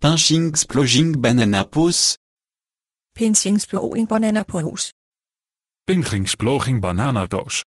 Pinschingsbloging Bananapus. Pinschingsbloging Bananapus. Pinschingsbloging Bananadoos.